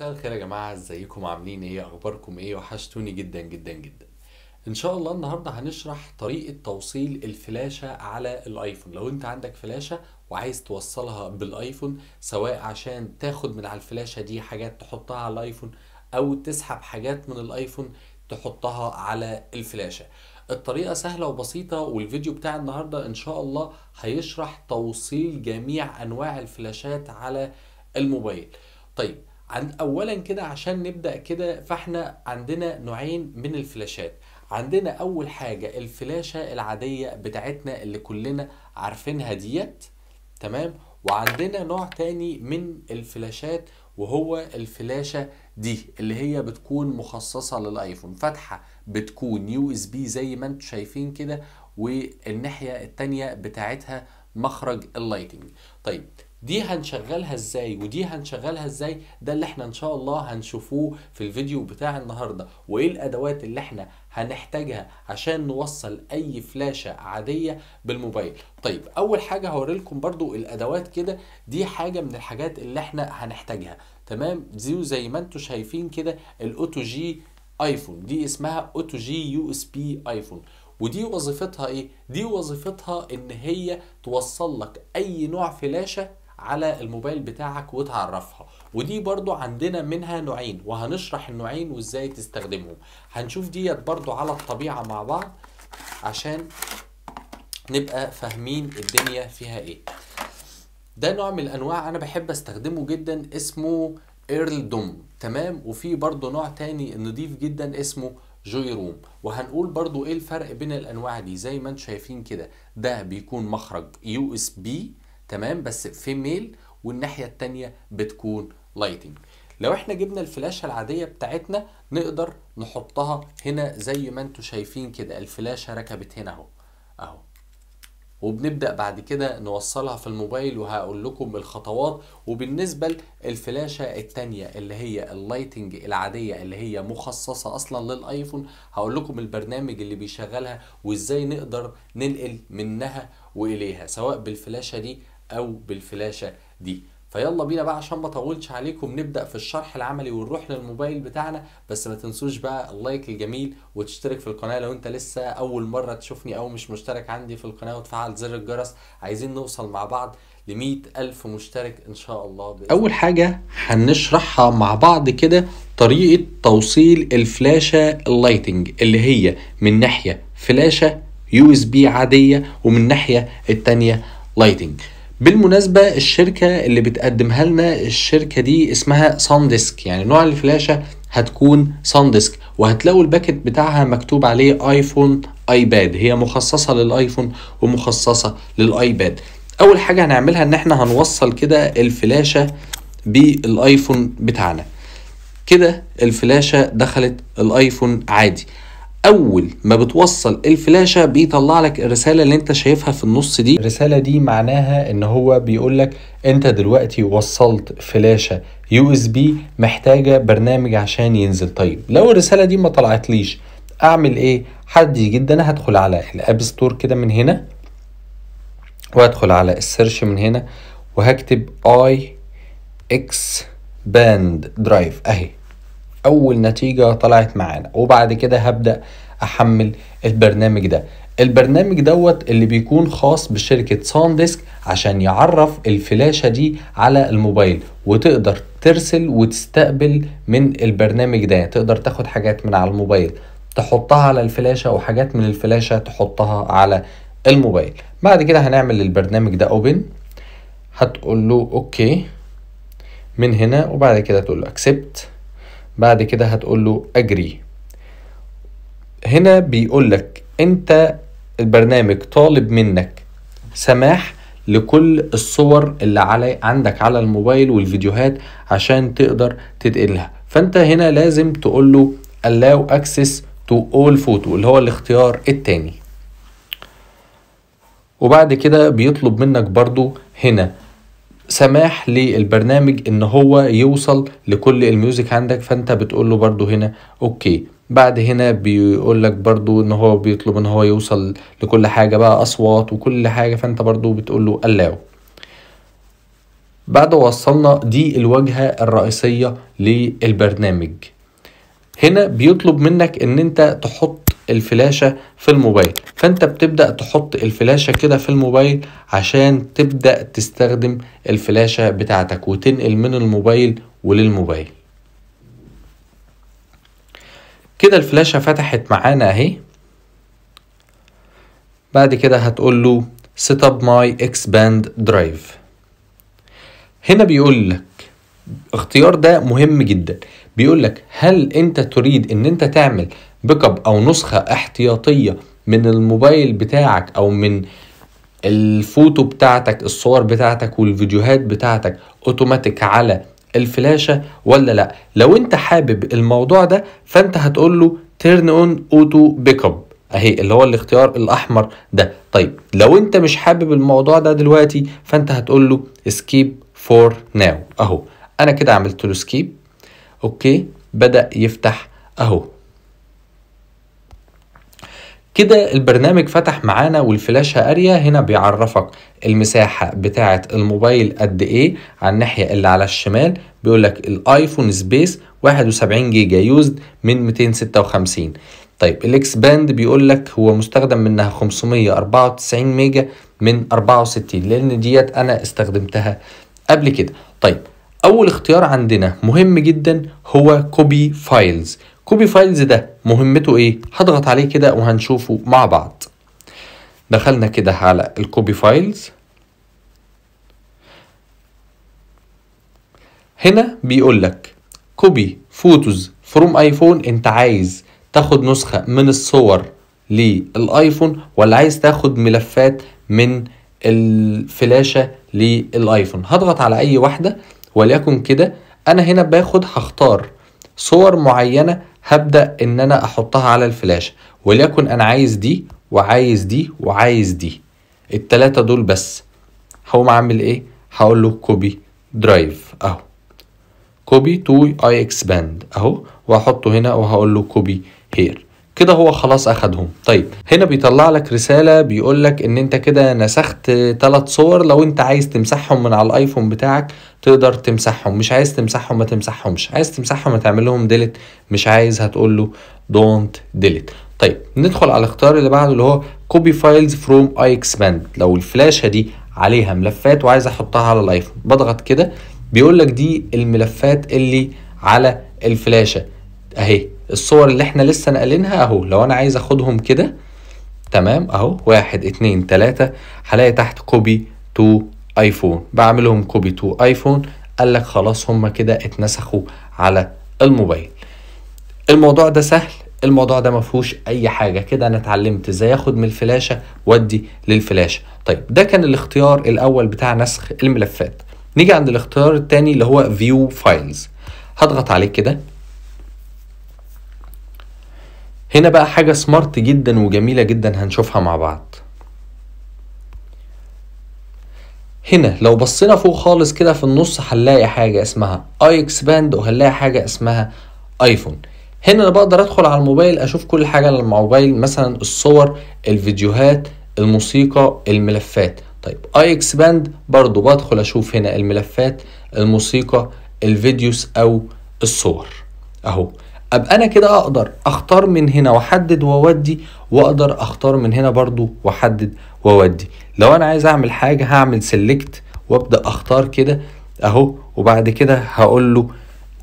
مساء الخير يا جماعة ازيكم عاملين ايه اخباركم ايه وحشتوني جدا جدا جدا ان شاء الله النهاردة هنشرح طريقة توصيل الفلاشة على الايفون لو انت عندك فلاشة وعايز توصلها بالايفون سواء عشان تاخد من على الفلاشة دي حاجات تحطها على الايفون او تسحب حاجات من الايفون تحطها على الفلاشة الطريقة سهلة وبسيطة والفيديو بتاع النهاردة ان شاء الله هيشرح توصيل جميع انواع الفلاشات على الموبايل طيب عن اولا كده عشان نبدا كده فاحنا عندنا نوعين من الفلاشات عندنا اول حاجه الفلاشه العاديه بتاعتنا اللي كلنا عارفينها ديت تمام وعندنا نوع تاني من الفلاشات وهو الفلاشه دي اللي هي بتكون مخصصه للايفون فتحه بتكون يو اس بي زي ما انتم شايفين كده والناحيه التانيه بتاعتها مخرج اللايتنج طيب دي هنشغلها ازاي ودي هنشغلها ازاي ده اللي احنا ان شاء الله هنشوفوه في الفيديو بتاع النهارده وايه الادوات اللي احنا هنحتاجها عشان نوصل اي فلاشة عادية بالموبايل طيب اول حاجة هوريلكم برضو الادوات كده دي حاجة من الحاجات اللي احنا هنحتاجها تمام زيو زي ما انتم شايفين كده الاوتو جي ايفون دي اسمها اوتو جي يو اس بي ايفون ودي وظيفتها ايه دي وظيفتها ان هي توصل لك اي نوع فلاشة على الموبايل بتاعك وتعرفها ودي برضو عندنا منها نوعين وهنشرح النوعين وازاي تستخدمهم هنشوف ديت برضو على الطبيعة مع بعض عشان نبقى فاهمين الدنيا فيها ايه ده نوع من الانواع انا بحب استخدمه جدا اسمه ايرلدوم تمام وفي برضو نوع تاني نضيف جدا اسمه جوي روم وهنقول برضو ايه الفرق بين الانواع دي زي ما انتم شايفين كده ده بيكون مخرج يو اس بي تمام بس في ميل والناحيه الثانيه بتكون لايتنج لو احنا جبنا الفلاشه العاديه بتاعتنا نقدر نحطها هنا زي ما انتم شايفين كده الفلاشه ركبت هنا اهو اهو وبنبدا بعد كده نوصلها في الموبايل وهقول لكم الخطوات وبالنسبه للفلاشه الثانيه اللي هي اللايتنج العاديه اللي هي مخصصه اصلا للايفون هقول لكم البرنامج اللي بيشغلها وازاي نقدر ننقل منها واليها سواء بالفلاشه دي او بالفلاشه دي فيلا بينا بقى عشان ما اطولش عليكم نبدا في الشرح العملي ونروح للموبايل بتاعنا بس ما تنسوش بقى اللايك الجميل وتشترك في القناه لو انت لسه اول مره تشوفني او مش مشترك عندي في القناه وتفعل زر الجرس عايزين نوصل مع بعض ل ألف مشترك إن شاء الله بإذن. أول حاجة هنشرحها مع بعض كده طريقة توصيل الفلاشة اللايتنج اللي هي من ناحية فلاشة يو اس بي عادية ومن ناحية التانية لايتنج بالمناسبة الشركة اللي بتقدمها لنا الشركة دي اسمها ساندسك يعني نوع الفلاشة هتكون ساندسك وهتلاقوا الباكت بتاعها مكتوب عليه ايفون ايباد هي مخصصة للايفون ومخصصة للايباد اول حاجة هنعملها ان احنا هنوصل كده الفلاشة بالايفون بتاعنا كده الفلاشة دخلت الايفون عادي اول ما بتوصل الفلاشه بيطلع لك الرساله اللي انت شايفها في النص دي الرساله دي معناها ان هو بيقول لك انت دلوقتي وصلت فلاشه يو اس بي محتاجه برنامج عشان ينزل طيب لو الرساله دي ما طلعتليش اعمل ايه حد جدا هدخل على الاب ستور كده من هنا وهدخل على السيرش من هنا وهكتب اي اكس باند درايف اهي اول نتيجه طلعت معانا وبعد كده هبدا احمل البرنامج ده البرنامج دوت اللي بيكون خاص بشركة سان ديسك عشان يعرف الفلاشة دي على الموبايل وتقدر ترسل وتستقبل من البرنامج ده يعني تقدر تاخد حاجات من على الموبايل تحطها على الفلاشة وحاجات من الفلاشة تحطها على الموبايل بعد كده هنعمل البرنامج ده اوبن هتقول له اوكي من هنا وبعد كده تقول له اكسبت بعد كده هتقول له اجري هنا بيقول لك انت البرنامج طالب منك سماح لكل الصور اللي علي عندك على الموبايل والفيديوهات عشان تقدر تتقلها فانت هنا لازم تقول له allow access to all photo اللي هو الاختيار التاني وبعد كده بيطلب منك برضو هنا سماح للبرنامج ان هو يوصل لكل الميوزك عندك فانت بتقول له برضو هنا اوكي بعد هنا بيقول لك برضو ان هو بيطلب ان هو يوصل لكل حاجه بقى اصوات وكل حاجه فانت برضو بتقول له اللاو بعد وصلنا دي الواجهه الرئيسيه للبرنامج هنا بيطلب منك ان انت تحط الفلاشة في الموبايل فانت بتبدأ تحط الفلاشة كده في الموبايل عشان تبدأ تستخدم الفلاشة بتاعتك وتنقل من الموبايل وللموبايل كده الفلاشة فتحت معانا اهي بعد كده هتقول له set up my expand drive هنا بيقول لك الاختيار ده مهم جدا بيقول لك هل انت تريد ان انت تعمل بيك اب او نسخه احتياطيه من الموبايل بتاعك او من الفوتو بتاعتك الصور بتاعتك والفيديوهات بتاعتك اوتوماتيك على الفلاشه ولا لا لو انت حابب الموضوع ده فانت هتقول له تيرن اون اوتو بيك اب اهي اللي هو الاختيار الاحمر ده طيب لو انت مش حابب الموضوع ده دلوقتي فانت هتقول له سكيب فور ناو اهو انا كده عملت له سكيب اوكي بدا يفتح اهو كده البرنامج فتح معانا والفلاشة اريا هنا بيعرفك المساحة بتاعة الموبايل قد ايه على الناحية اللي على الشمال بيقولك الايفون سبيس 71 جيجا يوزد من 256 طيب الاكس باند بيقول لك هو مستخدم منها 594 ميجا من 64 لان ديت انا استخدمتها قبل كده طيب اول اختيار عندنا مهم جدا هو كوبي فايلز كوبي فايلز ده مهمته ايه هضغط عليه كده وهنشوفه مع بعض دخلنا كده على الكوبي فايلز هنا بيقول لك كوبي فوتوز فروم ايفون انت عايز تاخد نسخه من الصور للايفون ولا عايز تاخد ملفات من الفلاشه للايفون هضغط على اي واحده وليكن كده انا هنا باخد هختار صور معينه هبدأ إن أنا أحطها على الفلاشة وليكن أنا عايز دي وعايز دي وعايز دي التلاتة دول بس هقوم أعمل إيه؟ هقول له كوبي درايف أهو كوبي تو اي اكسباند أهو وأحطه هنا وهقول له كوبي هير كده هو خلاص اخدهم طيب هنا بيطلع لك رساله بيقول لك ان انت كده نسخت ثلاث صور لو انت عايز تمسحهم من على الايفون بتاعك تقدر تمسحهم مش عايز تمسحهم ما تمسحهمش عايز تمسحهم هتعمل لهم ديليت مش عايز هتقول له دونت ديليت طيب ندخل على الاختيار اللي بعده اللي هو كوبي فايلز فروم اي اكسباند لو الفلاشه دي عليها ملفات وعايز احطها على الايفون بضغط كده بيقول لك دي الملفات اللي على الفلاشه اهي الصور اللي احنا لسه نقلينها اهو لو انا عايز اخدهم كده تمام اهو واحد اتنين تلاتة هلاقي تحت كوبي تو ايفون بعملهم كوبي تو ايفون قال لك خلاص هما كده اتنسخوا على الموبايل الموضوع ده سهل الموضوع ده مفهوش اي حاجة كده انا اتعلمت ازاي اخد من الفلاشة وادي للفلاشة طيب ده كان الاختيار الاول بتاع نسخ الملفات نيجي عند الاختيار التاني اللي هو فيو فايلز هضغط عليه كده هنا بقى حاجة سمارت جدا وجميلة جدا هنشوفها مع بعض هنا لو بصينا فوق خالص كده في النص هنلاقي حاجة اسمها اي اكسباند وهنلاقي حاجة اسمها ايفون هنا انا بقدر ادخل على الموبايل اشوف كل حاجة على الموبايل مثلا الصور الفيديوهات الموسيقى الملفات طيب اي اكسباند برضو بدخل اشوف هنا الملفات الموسيقى الفيديوز او الصور اهو ابقى انا كده اقدر اختار من هنا واحدد واودي واقدر اختار من هنا برضو واحدد واودي لو انا عايز اعمل حاجه هعمل سيلكت وابدا اختار كده اهو وبعد كده هقول له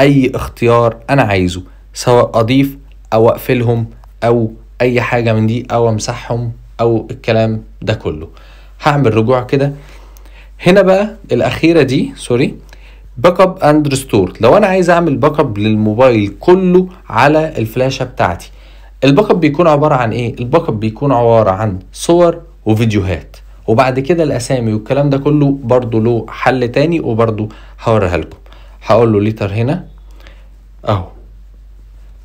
اي اختيار انا عايزه سواء اضيف او اقفلهم او اي حاجه من دي او امسحهم او الكلام ده كله هعمل رجوع كده هنا بقى الاخيره دي سوري باك اب اند ريستور لو انا عايز اعمل باك اب للموبايل كله على الفلاشه بتاعتي الباك اب بيكون عباره عن ايه الباك اب بيكون عباره عن صور وفيديوهات وبعد كده الاسامي والكلام ده كله برضو له حل تاني وبرضو هوريها لكم هقول له ليتر هنا اهو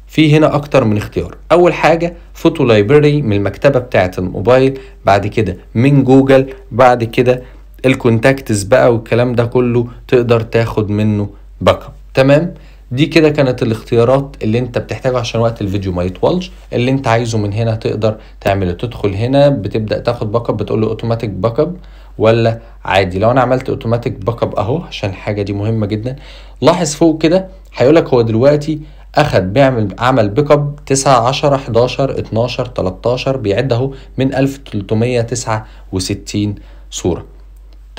في هنا اكتر من اختيار اول حاجه فوتو لايبراري من المكتبه بتاعه الموبايل بعد كده من جوجل بعد كده الكونتاكتس بقى والكلام ده كله تقدر تاخد منه باك اب تمام دي كده كانت الاختيارات اللي انت بتحتاجه عشان وقت الفيديو ما يطولش اللي انت عايزه من هنا تقدر تعمله تدخل هنا بتبدا تاخد باك اب بتقول له اوتوماتيك باك اب ولا عادي لو انا عملت اوتوماتيك باك اب اهو عشان الحاجه دي مهمه جدا لاحظ فوق كده هيقول لك هو دلوقتي اخد بيعمل عمل بيك اب 9 10 11 12 13 بيعد اهو من 1369 صوره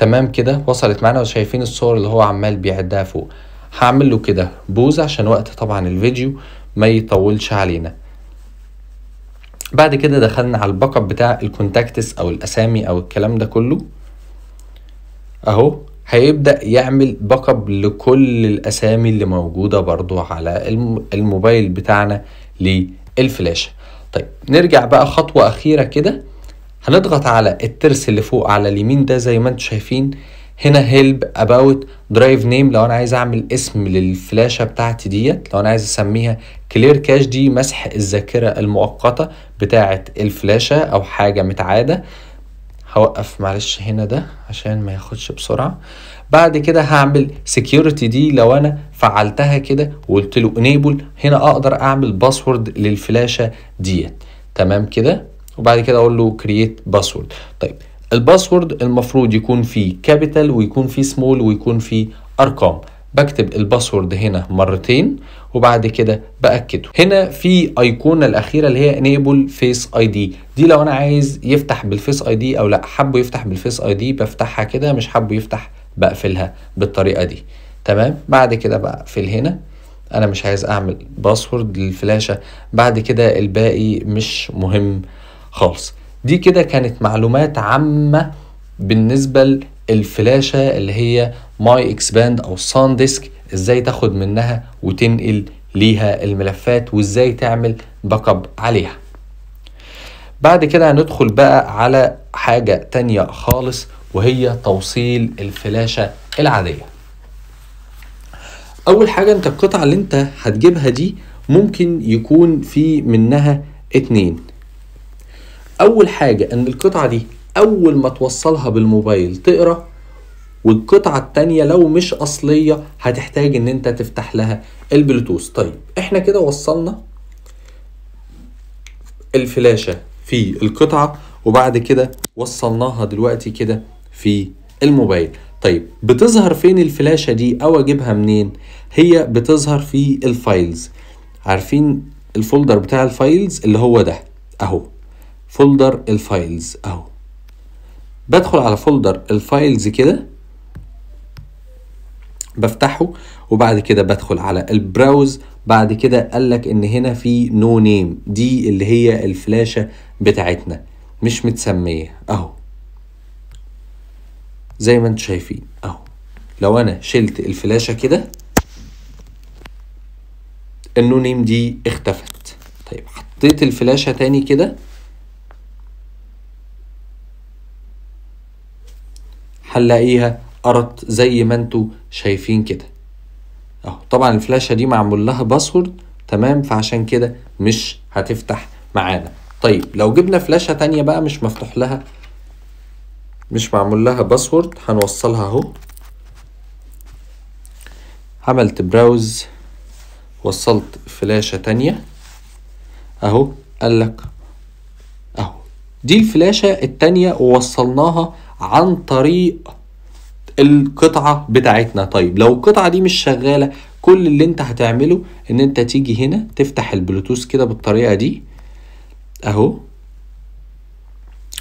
تمام كده وصلت معانا وشايفين الصور اللي هو عمال بيعدها فوق هعمل له كده بوز عشان وقت طبعا الفيديو ما يطولش علينا بعد كده دخلنا على الباك اب بتاع الكونتاكتس او الاسامي او الكلام ده كله اهو هيبدا يعمل باك اب لكل الاسامي اللي موجوده برضو على الموبايل بتاعنا للفلاشه طيب نرجع بقى خطوه اخيره كده هنضغط على الترس اللي فوق على اليمين ده زي ما انتم شايفين هنا هيلب اباوت درايف نيم لو انا عايز اعمل اسم للفلاشه بتاعتي ديت لو انا عايز اسميها كلير كاش دي مسح الذاكره المؤقته بتاعه الفلاشه او حاجه متعاده هوقف معلش هنا ده عشان ما ياخدش بسرعه بعد كده هعمل سكيورتي دي لو انا فعلتها كده وقلت له انيبل هنا اقدر اعمل باسورد للفلاشه ديت تمام كده وبعد كده اقول له كرييت باسورد طيب الباسورد المفروض يكون فيه كابيتال ويكون فيه سمول ويكون فيه ارقام بكتب الباسورد هنا مرتين وبعد كده باكده هنا في ايقونه الاخيره اللي هي انيبل فيس اي دي دي لو انا عايز يفتح بالفيس اي دي او لا حابه يفتح بالفيس اي دي بفتحها كده مش حابه يفتح بقفلها بالطريقه دي تمام بعد كده بقفل هنا انا مش عايز اعمل باسورد للفلاشه بعد كده الباقي مش مهم خالص دي كده كانت معلومات عامة بالنسبة للفلاشة اللي هي ماي اكسباند او سان ديسك ازاي تاخد منها وتنقل ليها الملفات وازاي تعمل باك اب عليها بعد كده هندخل بقى على حاجة تانية خالص وهي توصيل الفلاشة العادية أول حاجة أنت القطعة اللي أنت هتجيبها دي ممكن يكون في منها اتنين اول حاجه ان القطعه دي اول ما توصلها بالموبايل تقرا والقطعه التانيه لو مش اصليه هتحتاج ان انت تفتح لها البلوتوث طيب احنا كده وصلنا الفلاشه في القطعه وبعد كده وصلناها دلوقتي كده في الموبايل طيب بتظهر فين الفلاشة دي او اجيبها منين هي بتظهر في الفايلز عارفين الفولدر بتاع الفايلز اللي هو ده اهو فولدر الفايلز اهو بدخل على فولدر الفايلز كده بفتحه وبعد كده بدخل على البراوز بعد كده قال لك ان هنا في نو no نيم دي اللي هي الفلاشه بتاعتنا مش متسميه اهو زي ما انتم شايفين اهو لو انا شلت الفلاشه كده النو نيم دي اختفت طيب حطيت الفلاشه تاني كده هنلاقيها قرط زي ما انتوا شايفين كده اهو طبعا الفلاشة دي معمول لها باسورد تمام فعشان كده مش هتفتح معانا طيب لو جبنا فلاشة تانية بقى مش مفتوح لها مش معمول لها باسورد هنوصلها اهو عملت براوز وصلت فلاشة تانية اهو قال لك اهو دي الفلاشة التانية ووصلناها عن طريق القطعة بتاعتنا طيب لو القطعة دي مش شغالة كل اللي انت هتعمله ان انت تيجي هنا تفتح البلوتوث كده بالطريقة دي اهو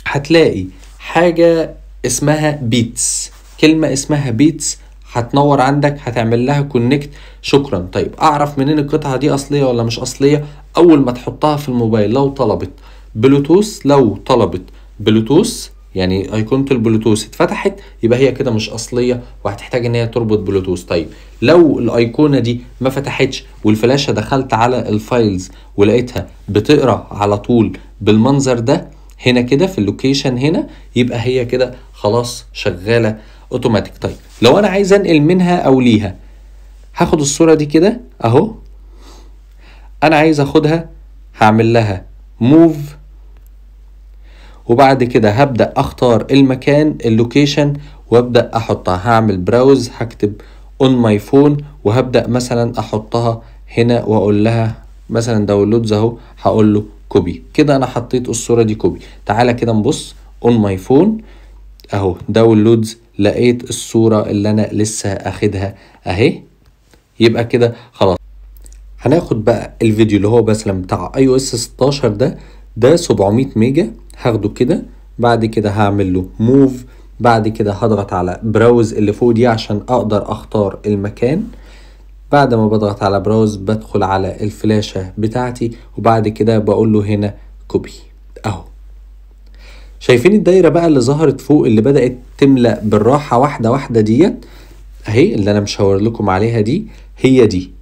هتلاقي حاجة اسمها بيتس كلمة اسمها بيتس هتنور عندك هتعمل لها كونكت شكرا طيب اعرف منين القطعة دي اصلية ولا مش اصلية اول ما تحطها في الموبايل لو طلبت بلوتوث لو طلبت بلوتوث يعني ايقونه البلوتوث اتفتحت يبقى هي كده مش اصليه وهتحتاج ان هي تربط بلوتوث طيب لو الايقونه دي ما فتحتش والفلاشه دخلت على الفايلز ولقيتها بتقرا على طول بالمنظر ده هنا كده في اللوكيشن هنا يبقى هي كده خلاص شغاله اوتوماتيك طيب لو انا عايز انقل منها او ليها هاخد الصوره دي كده اهو انا عايز اخدها هعمل لها موف وبعد كده هبدأ أختار المكان اللوكيشن وأبدأ أحطها هعمل براوز هكتب on my phone وهبدأ مثلا أحطها هنا وأقول لها مثلا داونلودز أهو هقول له كوبي كده أنا حطيت الصورة دي كوبي تعالى كده نبص on my phone أهو داونلودز لقيت الصورة اللي أنا لسه أخدها أهي يبقى كده خلاص هناخد بقى الفيديو اللي هو مثلا بتاع اي او اس 16 ده ده 700 ميجا هاخده كده بعد كده هعمل له موف بعد كده هضغط على براوز اللي فوق دي عشان اقدر اختار المكان بعد ما بضغط على براوز بدخل على الفلاشة بتاعتي وبعد كده بقول له هنا كوبي اهو شايفين الدايرة بقى اللي ظهرت فوق اللي بدأت تملأ بالراحة واحدة واحدة ديت اهي اللي انا مشاور لكم عليها دي هي دي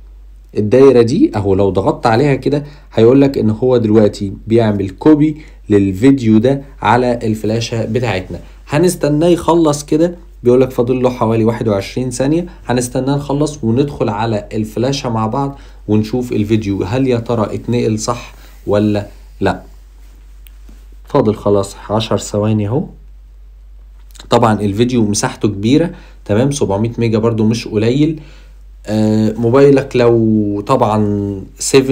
الدايره دي اهو لو ضغطت عليها كده هيقول لك ان هو دلوقتي بيعمل كوبي للفيديو ده على الفلاشه بتاعتنا هنستناه يخلص كده بيقول لك فاضل له حوالي 21 ثانيه هنستناه نخلص وندخل على الفلاشه مع بعض ونشوف الفيديو هل يا ترى اتنقل صح ولا لا فاضل خلاص 10 ثواني اهو طبعا الفيديو مساحته كبيره تمام 700 ميجا برضو مش قليل آه، موبايلك لو طبعا 7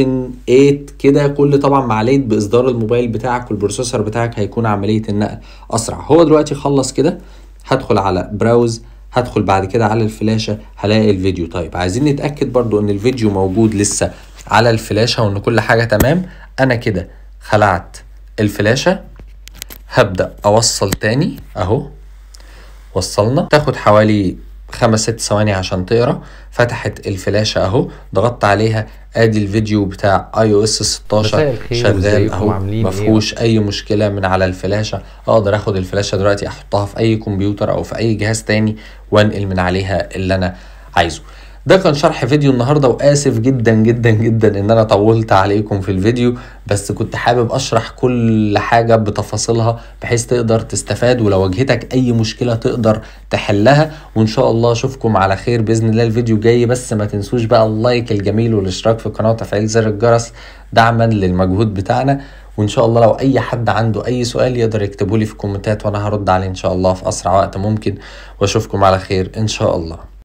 8 كده كل طبعا ما ليت باصدار الموبايل بتاعك والبروسيسور بتاعك هيكون عمليه النقل اسرع هو دلوقتي خلص كده هدخل على براوز هدخل بعد كده على الفلاشه هلاقي الفيديو طيب عايزين نتاكد برضو ان الفيديو موجود لسه على الفلاشه وان كل حاجه تمام انا كده خلعت الفلاشه هبدا اوصل تاني اهو وصلنا تاخد حوالي خمس ست ثواني عشان تقرا فتحت الفلاشه اهو ضغطت عليها ادي الفيديو بتاع اي او اس 16 شغال اهو ما إيه؟ فيهوش اي مشكله من على الفلاشه اقدر اخد الفلاشه دلوقتي احطها في اي كمبيوتر او في اي جهاز تاني وانقل من عليها اللي انا عايزه ده كان شرح فيديو النهاردة وآسف جدا جدا جدا إن أنا طولت عليكم في الفيديو بس كنت حابب أشرح كل حاجة بتفاصيلها بحيث تقدر تستفاد ولو واجهتك أي مشكلة تقدر تحلها وإن شاء الله أشوفكم على خير بإذن الله الفيديو جاي بس ما تنسوش بقى اللايك الجميل والاشتراك في القناة وتفعيل زر الجرس دعما للمجهود بتاعنا وان شاء الله لو اي حد عنده اي سؤال يقدر يكتبولي في الكومنتات وانا هرد عليه ان شاء الله في اسرع وقت ممكن واشوفكم على خير ان شاء الله